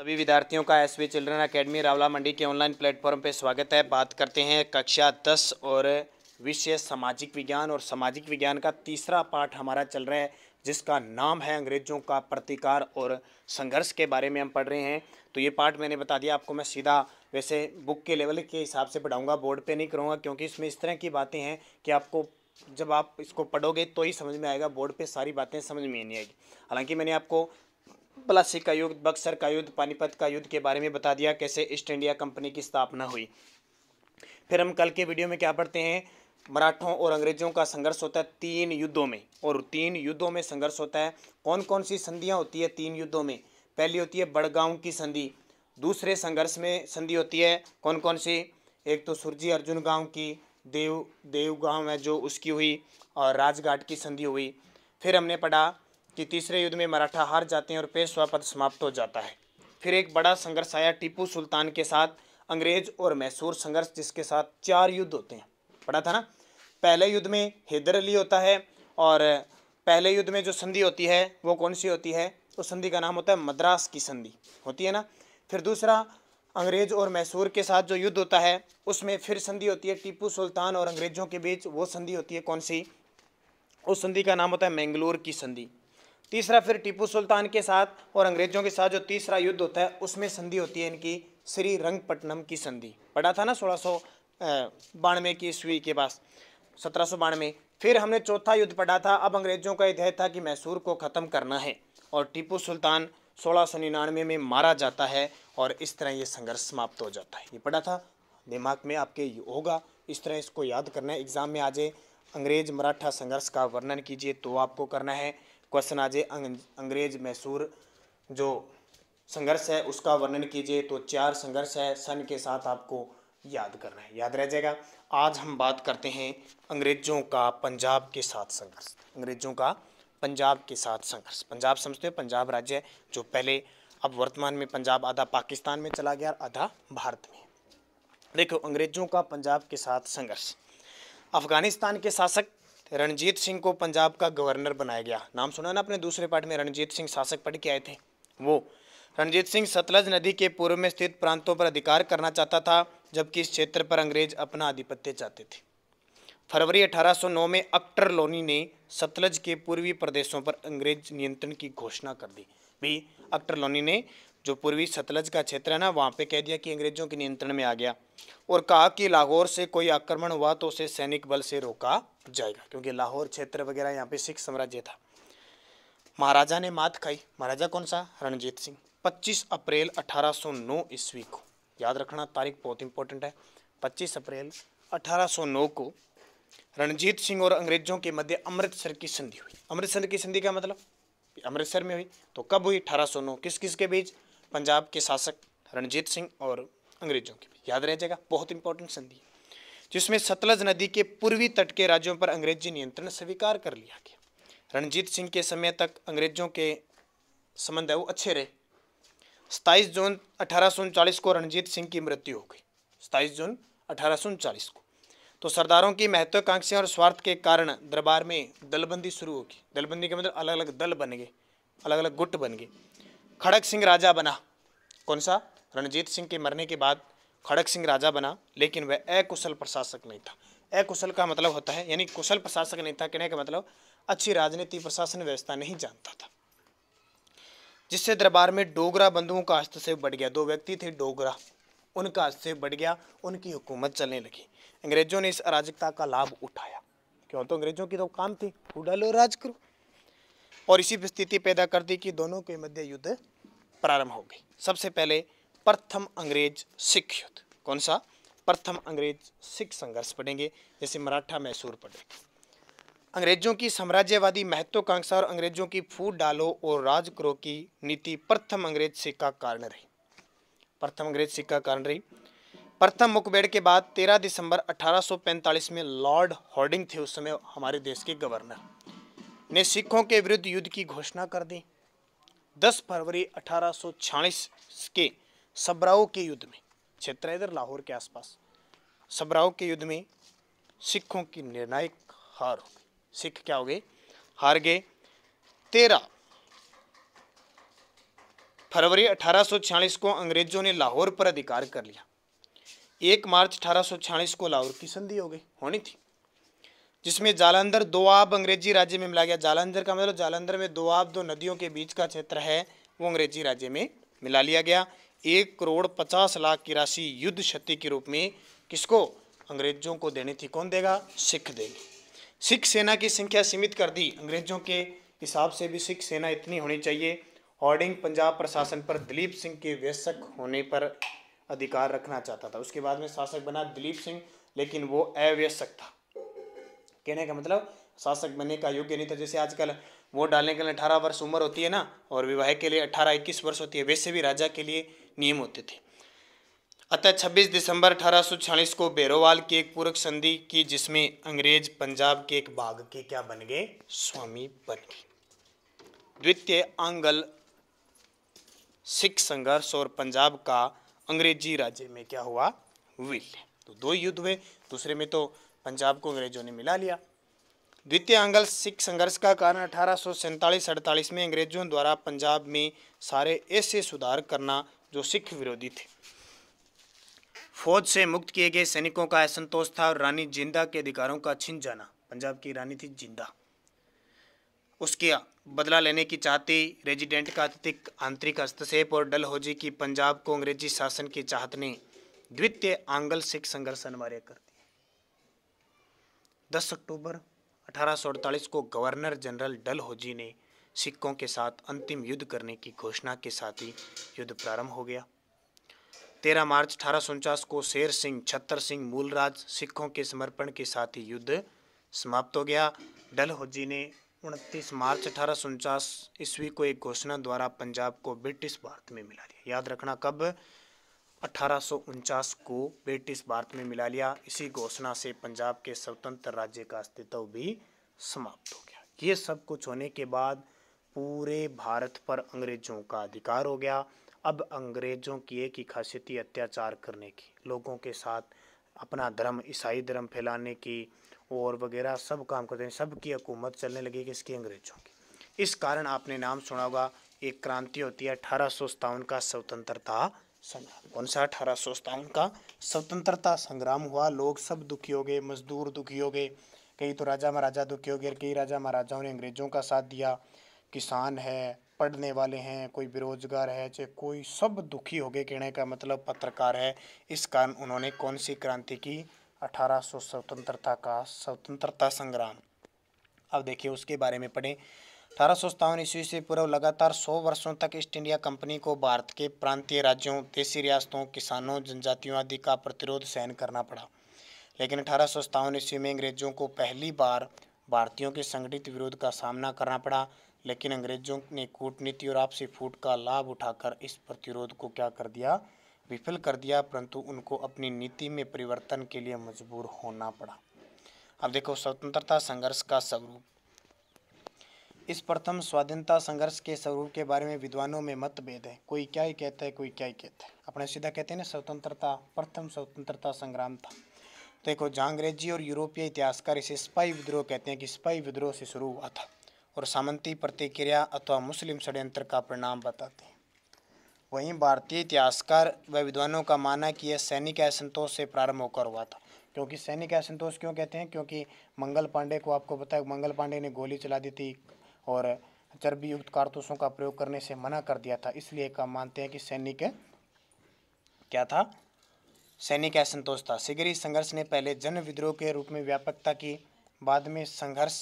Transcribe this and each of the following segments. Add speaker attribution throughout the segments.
Speaker 1: सभी विद्यार्थियों का S V children academy Rawla Mandi के ऑनलाइन प्लेटफॉर्म पर स्वागत है बात करते हैं कक्षा दस और विषय सामाजिक विज्ञान और सामाजिक विज्ञान का तीसरा पाठ हमारा चल रहा है जिसका नाम है अंग्रेजों का प्रतिकार और संघर्ष के बारे में हम पढ़ रहे हैं तो ये पार्ट मैंने बता दिया आपको मैं सीधा वैसे बुक के लेवल के हिसाब से पढ़ाऊँगा बोर्ड पर नहीं करूँगा क्योंकि इसमें इस तरह की बातें हैं कि आपको जब आप इसको पढ़ोगे तो ही समझ में आएगा बोर्ड पे सारी बातें समझ में नहीं आएगी हालांकि मैंने आपको प्लासी का युद्ध बक्सर का युद्ध पानीपत का युद्ध के बारे में बता दिया कैसे ईस्ट इंडिया कंपनी की स्थापना हुई फिर हम कल के वीडियो में क्या पढ़ते हैं मराठों और अंग्रेजों का संघर्ष होता है तीन युद्धों में और तीन युद्धों में संघर्ष होता है कौन कौन सी संधियाँ होती है तीन युद्धों में पहली होती है बड़गांव की संधि दूसरे संघर्ष में संधि होती है कौन कौन सी एक तो सुरजी अर्जुन गांव की देव देव गांव है जो उसकी हुई और राजघाट की संधि हुई फिर हमने पढ़ा कि तीसरे युद्ध में मराठा हार जाते हैं और पेशवा पद समाप्त हो जाता है फिर एक बड़ा संघर्ष आया टीपू सुल्तान के साथ अंग्रेज और मैसूर संघर्ष जिसके साथ चार युद्ध होते हैं पढ़ा था ना पहले युद्ध में हैदर अली होता है और पहले युद्ध में जो संधि होती है वो कौन सी होती है उस संधि का नाम होता है मद्रास की संधि होती है ना फिर दूसरा अंग्रेज और मैसूर के साथ जो युद्ध होता है उसमें फिर संधि होती है टीपू सुल्तान और अंग्रेजों के बीच वो संधि होती है कौन सी उस संधि का नाम होता है मैंगलोर की संधि तीसरा फिर टीपू सुल्तान के साथ और अंग्रेजों के साथ जो तीसरा युद्ध होता है उसमें संधि होती है इनकी श्री रंगपट्टनम की संधि पढ़ा था ना सोलह सौ बानवे की ईस्वी के पास सत्रह सौ बानवे फिर हमने चौथा युद्ध पढ़ा था अब अंग्रेजों का यह था कि मैसूर को ख़त्म करना है और टीपू सुल्तान सोलह सौ निन्यानवे में मारा जाता है और इस तरह ये संघर्ष समाप्त हो जाता है ये पढ़ा था दिमाग में आपके होगा इस तरह इसको याद करना है एग्ज़ाम में आ जाए अंग्रेज मराठा संघर्ष का वर्णन कीजिए तो आपको करना है क्वेश्चन आ जाए अंग, अंग्रेज मैसूर जो संघर्ष है उसका वर्णन कीजिए तो चार संघर्ष है सन के साथ आपको याद करना है याद रह जाएगा आज हम बात करते हैं अंग्रेजों का पंजाब के साथ संघर्ष अंग्रेजों का पंजाब के साथ संघर्ष पंजाब समझते हो पंजाब राज्य है जो पहले अब वर्तमान में पंजाब आधा पाकिस्तान में चला गया और आधा भारत में देखो अंग्रेजों का पंजाब के साथ संघर्ष अफगानिस्तान के शासक रणजीत सिंह को पंजाब का गवर्नर बनाया गया नाम सुना ना अपने दूसरे पार्ट में रणजीत सिंह शासक पढ़ के आए थे वो रणजीत सिंह सतलज नदी के पूर्व में स्थित प्रांतों पर अधिकार करना चाहता था जबकि इस क्षेत्र पर अंग्रेज अपना आधिपत्य चाहते थे फरवरी 1809 में अक्टर लोनी ने सतलज के पूर्वी प्रदेशों पर अंग्रेज नियंत्रण की घोषणा कर दी भी अक्टर लोनी ने जो पूर्वी सतलज का क्षेत्र है ना वहाँ पे कह दिया कि अंग्रेजों के नियंत्रण में आ गया और कहा कि लाहौर से कोई आक्रमण हुआ तो उसे सैनिक बल से रोका जाएगा क्योंकि लाहौर क्षेत्र वगैरह यहाँ पे सिख साम्राज्य था महाराजा ने मात खाई महाराजा कौन सा रणजीत सिंह 25 अप्रैल 1809 ईस्वी को याद रखना तारीख बहुत इंपॉर्टेंट है 25 अप्रैल 1809 को रणजीत सिंह और अंग्रेजों के मध्य अमृतसर की संधि हुई अमृतसर की संधि का मतलब अमृतसर में हुई तो कब हुई 1809 किस किस के बीच पंजाब के शासक रणजीत सिंह और अंग्रेजों के बीच याद रह जाएगा बहुत इंपॉर्टेंट संधि जिसमें सतलज नदी के पूर्वी तट के राज्यों पर अंग्रेजी नियंत्रण स्वीकार कर लिया गया रणजीत सिंह के समय तक अंग्रेजों के संबंध है वो अच्छे रहे सताईस जून अठारह को रणजीत सिंह की मृत्यु हो गई सताईस जून अठारह को तो सरदारों की महत्वाकांक्षा और स्वार्थ के कारण दरबार में दलबंदी शुरू होगी दलबंदी के मतलब अलग अलग दल बन गए अलग अलग गुट बन गए खड़क सिंह राजा बना कौन सा रणजीत सिंह के मरने के बाद खड़क सिंह राजा बना लेकिन वह अकुशल प्रशासक नहीं था अकुशल का मतलब होता है यानी कुशल प्रशासक नहीं था कहने का मतलब अच्छी राजनीति प्रशासन व्यवस्था नहीं जानता था जिससे दरबार में डोगरा बंधुओं का हस्तक्षेप बढ़ गया दो व्यक्ति थे डोगरा उनका हस्तक्षेप बढ़ गया उनकी हुकूमत चलने लगी अंग्रेजों ने इस अराजकता का लाभ उठाया क्यों तो अंग्रेजों की तो काम थी उड़ा लो राज करो और इसी स्थिति पैदा कर दी कि दोनों के मध्य युद्ध प्रारंभ हो गई सबसे पहले प्रथम अंग्रेज सिख युद्ध कौन सा प्रथम अंग्रेज सिख संघर्ष पढ़ेंगे जैसे मराठा मैसूर पढ़े अंग्रेजों की साम्राज्यवादी महत्वाकांक्षा और अंग्रेजों की फूट डालो और राज करो की नीति प्रथम अंग्रेज सिख का कारण रही प्रथम अंग्रेज सिख का कारण रही प्रथम मुखबेड़ के बाद 13 दिसंबर 1845 में लॉर्ड हॉर्डिंग थे उस समय हमारे देश के गवर्नर ने सिखों के विरुद्ध युद्ध की घोषणा कर दी 10 फरवरी अठारह के सबराओ के युद्ध में क्षेत्र इधर लाहौर के आसपास सबराओ के युद्ध में सिखों की निर्णायक हार हो गई सिख क्या हो गए हार गए तेरह फरवरी 1846 को अंग्रेजों ने लाहौर पर अधिकार कर लिया एक मार्च 1846 को लाहौर की संधि हो गई होनी थी जिसमें जालंधर दोआब अंग्रेजी राज्य में मिला गया जालंधर का मतलब जालंधर में दोआब दो नदियों के बीच का क्षेत्र है वो अंग्रेजी राज्य में मिला लिया गया एक करोड़ पचास लाख की राशि युद्ध क्षति के रूप में किसको अंग्रेजों को देनी थी कौन देगा सिख देंगे सिख सेना की संख्या सीमित कर दी अंग्रेजों के हिसाब से भी सिख सेना इतनी होनी चाहिए हॉर्डिंग पंजाब प्रशासन पर दिलीप सिंह के व्यसक होने पर अधिकार रखना चाहता था उसके बाद में शासक बना दिलीप सिंह लेकिन वो अव्यस्क था कहने का मतलब शासक बनने का योग्य नहीं था जैसे आजकल वोट डालने के लिए अठारह वर्ष उम्र होती है ना और विवाह के लिए अठारह इक्कीस वर्ष होती है वैसे भी राजा के लिए नियम होते थे अतः 26 दिसंबर अठारह को बेरोवाल की एक पूरक संधि की जिसमें अंग्रेज पंजाब के एक बाग के क्या बन गए स्वामी बन गए द्वितीय आंगल सिख संघर्ष और पंजाब का अंग्रेजी राज्य में क्या हुआ विल तो दो युद्ध हुए दूसरे में तो पंजाब को अंग्रेजों ने मिला लिया द्वितीय आंगल सिख संघर्ष का कारण अठारह सौ में अंग्रेजों द्वारा पंजाब में सारे ऐसे सुधार करना जो सिख विरोधी थे फौज से मुक्त किए गए सैनिकों का असंतोष था और रानी जिंदा के अधिकारों का छिन जाना पंजाब की रानी थी जिंदा उसके बदला लेने की चाहती रेजिडेंट का अत्यधिक आंतरिक हस्तक्षेप और डलहौजी की पंजाब को अंग्रेजी शासन की चाहत ने द्वितीय आंगल सिख संघर्ष अनिवार्य कर दिया दस अक्टूबर अठारह को गवर्नर जनरल डलहौजी ने सिक्कों के साथ अंतिम युद्ध करने की घोषणा के साथ ही युद्ध प्रारंभ हो गया तेरह मार्च अठारह को शेर सिंह छत्तर सिंह मूलराज सिखों के समर्पण के साथ ही युद्ध समाप्त हो गया डलहौजी ने उनतीस मार्च अठारह ईस्वी को एक घोषणा द्वारा पंजाब को ब्रिटिश भारत में मिला दिया याद रखना कब अठारह को ब्रिटिश भारत में मिला लिया इसी घोषणा से पंजाब के स्वतंत्र राज्य का अस्तित्व भी समाप्त हो गया ये सब कुछ होने के बाद पूरे भारत पर अंग्रेज़ों का अधिकार हो गया अब अंग्रेज़ों की एक ही खासियत अत्याचार करने की लोगों के साथ अपना धर्म ईसाई धर्म फैलाने की और वगैरह सब काम करते हैं सबकी हुकूमत चलने लगी किसकी अंग्रेज़ों की इस कारण आपने नाम सुना होगा एक क्रांति होती है अठारह का स्वतंत्रता संग्राम कौन सा अठारह सौ सतावन का स्वतंत्रता संग्राम हुआ लोग सब दुखी हो गए मजदूर दुखी हो गए कई तो राजा महाराजा दुखी हो गए कई राजा महाराजाओं ने अंग्रेज़ों का साथ दिया किसान है पढ़ने वाले हैं कोई बेरोजगार है चाहे कोई सब दुखी हो गए कहने का मतलब पत्रकार है इस कारण उन्होंने कौन सी क्रांति की 1800 स्वतंत्रता का स्वतंत्रता संग्राम अब देखिए उसके बारे में पढ़ें अठारह सौ सत्तावन ईस्वी से पूर्व लगातार सौ वर्षों तक ईस्ट इंडिया कंपनी को भारत के प्रांतीय राज्यों देसी रियासतों किसानों जनजातियों आदि का प्रतिरोध सहन करना पड़ा लेकिन अठारह सौ सत्तावन ईस्वी में अंग्रेजों को पहली बार भारतीयों के संगठित विरोध का सामना करना पड़ा लेकिन अंग्रेजों ने कूटनीति और आपसी फूट का लाभ उठाकर इस प्रतिरोध को क्या कर दिया विफल कर दिया परंतु उनको अपनी नीति में परिवर्तन के लिए मजबूर होना पड़ा अब देखो स्वतंत्रता संघर्ष का स्वरूप इस प्रथम स्वाधीनता संघर्ष के स्वरूप के बारे में विद्वानों में मतभेद है कोई क्या ही कहता है कोई क्या ही कहता है अपने सीधा कहते हैं ना स्वतंत्रता प्रथम स्वतंत्रता संग्राम था देखो जहाँ अंग्रेजी और यूरोपीय इतिहासकार इसे स्पाई विद्रोह कहते हैं कि स्पाई विद्रोह से शुरू हुआ था और सामंती प्रतिक्रिया अथवा मुस्लिम षड्यंत्र का परिणाम बताते हैं वहीं भारतीय इतिहासकार व विद्वानों का मानना कि यह सैनिक असंतोष से प्रारंभ होकर हुआ था क्योंकि सैनिक असंतोष क्यों कहते हैं क्योंकि मंगल पांडे को आपको बताया मंगल पांडे ने गोली चला दी थी और चर्बी युक्त कारतूसों का प्रयोग करने से मना कर दिया था इसलिए का मानते हैं कि सैनिक क्या था सैनिक असंतोष था सिगरी संघर्ष ने पहले जन विद्रोह के रूप में व्यापकता की बाद में संघर्ष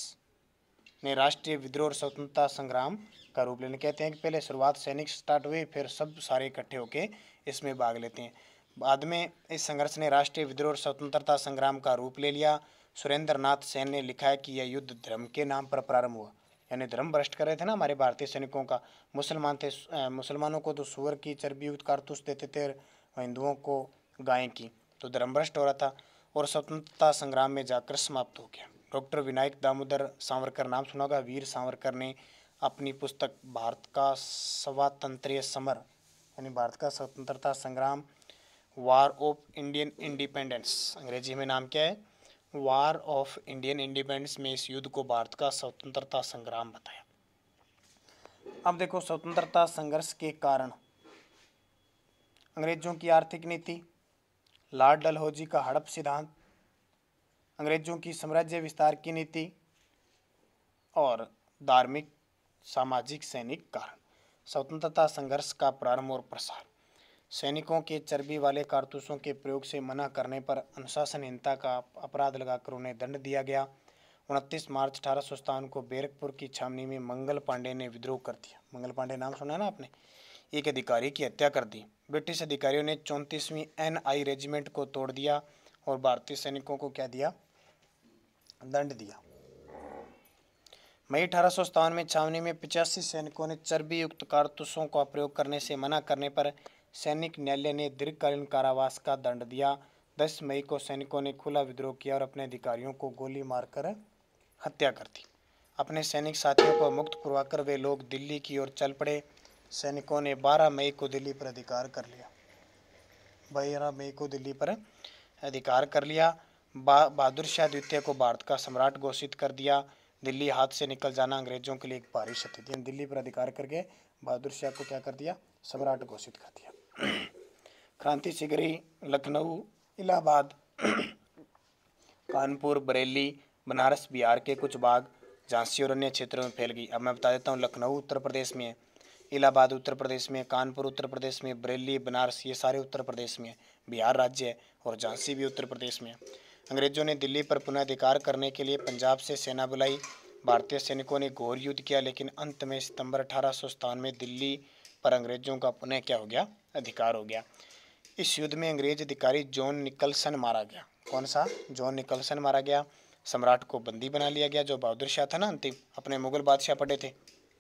Speaker 1: ने राष्ट्रीय विद्रोह और स्वतंत्रता संग्राम का रूप लेने कहते हैं कि पहले शुरुआत सैनिक स्टार्ट हुए फिर सब सारे इकट्ठे होके इसमें भाग लेते हैं बाद में इस संघर्ष ने राष्ट्रीय विद्रोह और स्वतंत्रता संग्राम का रूप ले लिया सुरेंद्र नाथ सेन ने लिखा है कि यह युद्ध धर्म के नाम पर प्रारंभ हुआ यानी धर्म भ्रष्ट कर रहे थे ना हमारे भारतीय सैनिकों का मुसलमान थे मुसलमानों को तो सुअर की चर्बी युक्त कारतूस देते थे हिंदुओं को गाय की तो धर्म भ्रष्ट हो रहा था और स्वतंत्रता संग्राम में जाकर समाप्त हो गया डॉक्टर विनायक दामोदर सावरकर नाम सुना होगा वीर सावरकर ने अपनी पुस्तक भारत का स्वातंत्र समर यानी भारत का स्वतंत्रता संग्राम वार ऑफ इंडियन इंडिपेंडेंस अंग्रेजी में नाम क्या है वार ऑफ इंडियन इंडिपेंडेंस में इस युद्ध को भारत का स्वतंत्रता संग्राम बताया अब देखो स्वतंत्रता संघर्ष के कारण अंग्रेजों की आर्थिक नीति लॉर्ड डलहौजी का हड़प सिद्धांत अंग्रेजों की साम्राज्य विस्तार की नीति और धार्मिक सामाजिक सैनिक कारण स्वतंत्रता संघर्ष का प्रारंभ और प्रसार सैनिकों के चर्बी वाले कारतूसों के प्रयोग से मना करने पर अनुशासनहीनता का अपराध लगाकर उन्हें दंड दिया गया उनतीस मार्च अठारह को बैरकपुर की छावनी में मंगल पांडे ने विद्रोह कर दिया मंगल पांडे नाम सुना है ना आपने एक अधिकारी की हत्या कर दी ब्रिटिश अधिकारियों ने चौंतीसवीं एनआई रेजिमेंट को तोड़ दिया और भारतीय सैनिकों को क्या दिया दंड दिया मई अठारह में छावनी में पिचासी सैनिकों ने चर्बी युक्त कारतूसों का प्रयोग करने से मना करने पर सैनिक न्यायालय ने दीर्घकालीन कारावास का दंड दिया 10 मई को सैनिकों ने खुला विद्रोह किया और अपने अधिकारियों को गोली मारकर हत्या कर दी अपने सैनिक साथियों को मुक्त करवाकर वे लोग दिल्ली की ओर चल पड़े सैनिकों ने 12 मई को दिल्ली पर अधिकार कर लिया बारह मई को दिल्ली पर अधिकार कर लिया बा, बहादुर शाह द्वितीय को भारत का सम्राट घोषित कर दिया दिल्ली हाथ से निकल जाना अंग्रेजों के लिए एक भारी क्षति थी दिल्ली पर अधिकार करके बहादुर शाह को क्या कर दिया सम्राट घोषित कर दिया क्रांति शिगरी लखनऊ इलाहाबाद कानपुर बरेली बनारस बिहार के कुछ भाग झांसी और अन्य क्षेत्रों में फैल गई अब मैं बता देता हूँ लखनऊ उत्तर प्रदेश में है इलाहाबाद उत्तर प्रदेश में कानपुर उत्तर प्रदेश में बरेली बनारस ये सारे उत्तर प्रदेश में है बिहार राज्य है और झांसी भी उत्तर प्रदेश में है अंग्रेजों ने दिल्ली पर पुनः अधिकार करने के लिए पंजाब से सेना बुलाई भारतीय सैनिकों ने घोर युद्ध किया लेकिन अंत में सितंबर अठारह में दिल्ली पर अंग्रेजों का पुनः क्या हो गया अधिकार हो गया इस युद्ध में अंग्रेज अधिकारी जॉन निकलसन मारा गया कौन सा जॉन निकलसन मारा गया सम्राट को बंदी बना लिया गया जो बहादुर शाह था ना अंतिम अपने मुगल बादशाह पढ़े थे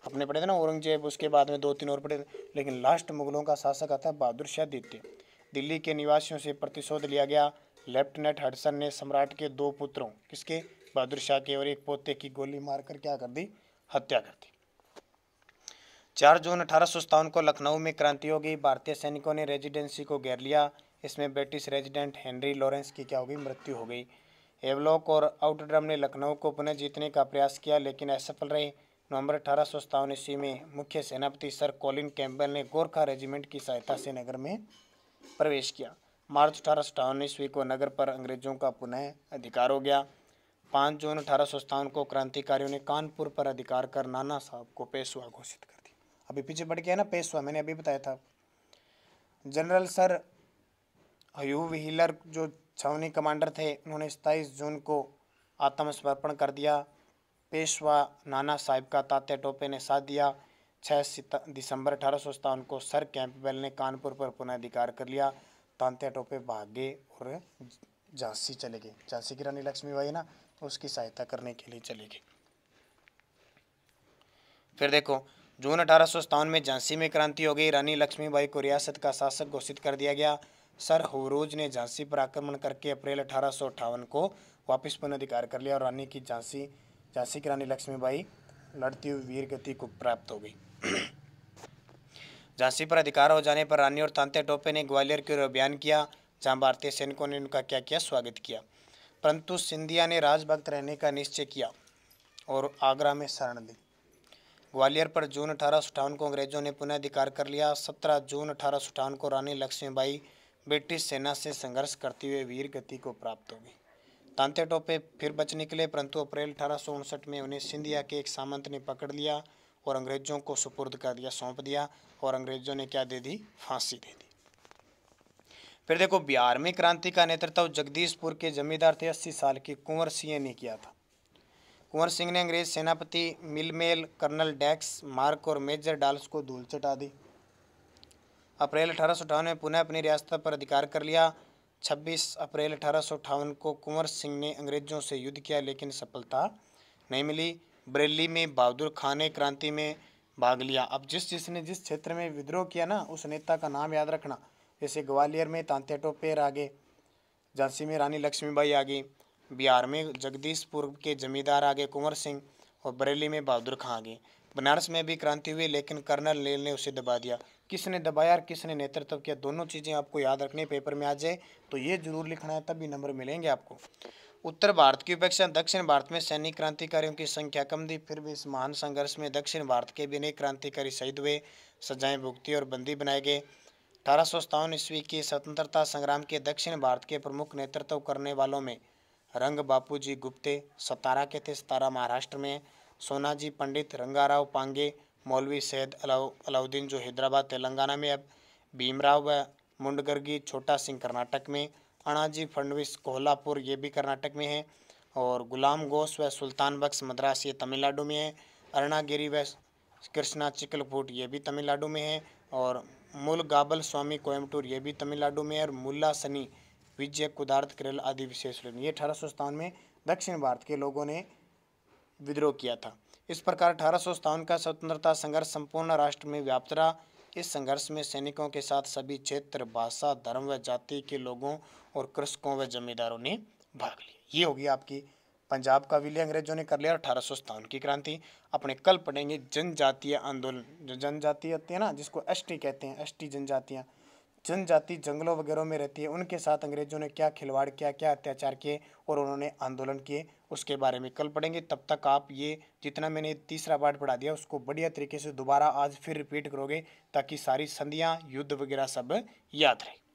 Speaker 1: अपने पढ़े थे ना औरंगजेब उसके बाद में दो तीन और पढ़े थे लेकिन लास्ट मुगलों का शासक आता है बहादुर शाह द्वितीय दिल्ली के निवासियों से प्रतिशोध लिया गया लेफ्टिनेंट हडसन ने सम्राट के दो पुत्रों किसके बहादुर शाह के और एक पोते की गोली मारकर क्या कर दी हत्या कर दी चार जून अठारह को लखनऊ में क्रांति हो गई भारतीय सैनिकों ने रेजिडेंसी को घेर लिया इसमें ब्रिटिश रेजिडेंट हेनरी लॉरेंस की क्या हो गई मृत्यु हो गई एवलॉक और आउटड्रम ने लखनऊ को पुनः जीतने का प्रयास किया लेकिन असफल रहे नवंबर अठारह सौ सत्तावन ईस्वी में मुख्य सेनापति सर कॉलिन कैम्बल ने गोरखा रेजिमेंट की सहायता से नगर में प्रवेश किया मार्च अठारह सौ ईस्वी को नगर पर अंग्रेजों का पुनः अधिकार हो गया पाँच जून अठारह सौ को क्रांतिकारियों ने कानपुर पर अधिकार कर नाना साहब को पेशवा घोषित कर दिया अभी पीछे बढ़ गया ना पेशवा मैंने अभी बताया था जनरल सर हयूब हिलर जो छावनी कमांडर थे उन्होंने सताईस जून को आत्मसमर्पण कर दिया पेशवा नाना साहब का तात्या टोपे ने साथ दिया छः दिसंबर अठारह को सर कैंपबेल ने कानपुर पर पुनः अधिकार कर लिया तांत्या टोपे भागे और झांसी चले गए झांसी की रानी लक्ष्मीबाई ना उसकी सहायता करने के लिए चले गए फिर देखो जून अठारह में झांसी में क्रांति हो गई रानी लक्ष्मीबाई को रियासत का शासक घोषित कर दिया गया सर हुरूज ने झांसी पर आक्रमण करके अप्रैल अठारह को वापस पुनः अधिकार कर लिया और रानी की झांसी झांसी की रानी लक्ष्मीबाई लड़ती हुई वीर गति को प्राप्त हो गई झांसी पर अधिकार हो जाने पर रानी और तांते टोपे ने ग्वालियर की ओर अभियान किया जहां भारतीय सैनिकों ने उनका क्या किया स्वागत किया परंतु सिंधिया ने राजभक्त रहने का निश्चय किया और आगरा में शरण ली ग्वालियर पर जून अठारह को अंग्रेजों ने पुनः अधिकार कर लिया सत्रह जून अठारह को रानी लक्ष्मीबाई ब्रिटिश सेना से संघर्ष करते हुए वीर गति को प्राप्त हो गई तांते टोपे फिर बच निकले परंतु अप्रैल अठारह में उन्हें सिंधिया के एक सामंत ने पकड़ लिया और अंग्रेज़ों को सुपुर्द कर दिया सौंप दिया और अंग्रेज़ों ने क्या दे दी फांसी दे दी फिर देखो बिहार में क्रांति का नेतृत्व जगदीशपुर के जमींदार थे अस्सी साल के कुंवर सिंह ने किया था कुंवर सिंह ने अंग्रेज सेनापति मिलमेल कर्नल डैक्स मार्क और मेजर डाल्स को धूल चटा दी अप्रैल अठारह में पुनः अपनी रियासत पर अधिकार कर लिया 26 अप्रैल अठारह को कुंवर सिंह ने अंग्रेजों से युद्ध किया लेकिन सफलता नहीं मिली बरेली में बहादुर खान ने क्रांति में भाग लिया अब जिस जिसने जिस क्षेत्र में विद्रोह किया ना उस नेता का नाम याद रखना जैसे ग्वालियर में तांतिया टोपेर आ गए झांसी में रानी लक्ष्मीबाई आ गई बिहार में जगदीशपुर के जमींदार आ गए कुंवर सिंह और बरेली में बहादुर खां आ गए बनारस में भी क्रांति हुई लेकिन कर्नल नील ने उसे दबा दिया किसने दबाया और किसने नेतृत्व किया दोनों चीज़ें आपको याद रखनी पेपर में आ जाए तो ये जरूर लिखना है तभी नंबर मिलेंगे आपको उत्तर भारत की अपेक्षा दक्षिण भारत में सैनिक क्रांतिकारियों की संख्या कम थी फिर भी इस महान संघर्ष में दक्षिण भारत के भी अनेक क्रांतिकारी शहीद हुए सजाएं भुगती और बंदी बनाए गए अठारह सौ सत्तावन ईस्वी के स्वतंत्रता संग्राम के दक्षिण भारत के प्रमुख नेतृत्व करने वालों में रंग बापू जी गुप्ते सतारा के थे सतारा महाराष्ट्र में सोनाजी पंडित रंगाराव पांगे मौलवी सैद अलाउ अलाउद्दीन जो हैदराबाद तेलंगाना में अब भीमराव व मुंडगर्गी छोटा सिंह कर्नाटक में अणाजी फडनवीस कोल्हापुर ये भी कर्नाटक में है और गुलाम गोस व सुल्तान बख्श मद्रास ये तमिलनाडु में है अरणागिरी व कृष्णा चिकलपुट ये भी तमिलनाडु में है और गाबल स्वामी कोयम्बटूर ये भी तमिलनाडु में है और मुल्ला सनी विजय कुदार्थ केरल आदि विशेष रूप ये अठारह में दक्षिण भारत के लोगों ने विद्रोह किया था इस प्रकार अठारह का स्वतंत्रता संघर्ष संपूर्ण राष्ट्र में व्याप्त रहा इस संघर्ष में सैनिकों के साथ सभी क्षेत्र भाषा धर्म व जाति के लोगों और कृषकों व जमींदारों ने भाग लिया ये होगी आपकी पंजाब का विलय अंग्रेजों ने कर लिया अठारह सौ सत्तावन की क्रांति अपने कल पढ़ेंगे जनजातीय आंदोलन जो जनजातीय होती है ना जिसको एस कहते हैं एस टी जनजातियाँ जनजाति जंगलों वगैरह में रहती है उनके साथ अंग्रेजों ने क्या खिलवाड़ किया क्या अत्याचार किए और उन्होंने आंदोलन किए उसके बारे में कल पढ़ेंगे तब तक आप ये जितना मैंने तीसरा पार्ट पढ़ा दिया उसको बढ़िया तरीके से दोबारा आज फिर रिपीट करोगे ताकि सारी संधियाँ युद्ध वगैरह सब याद रहे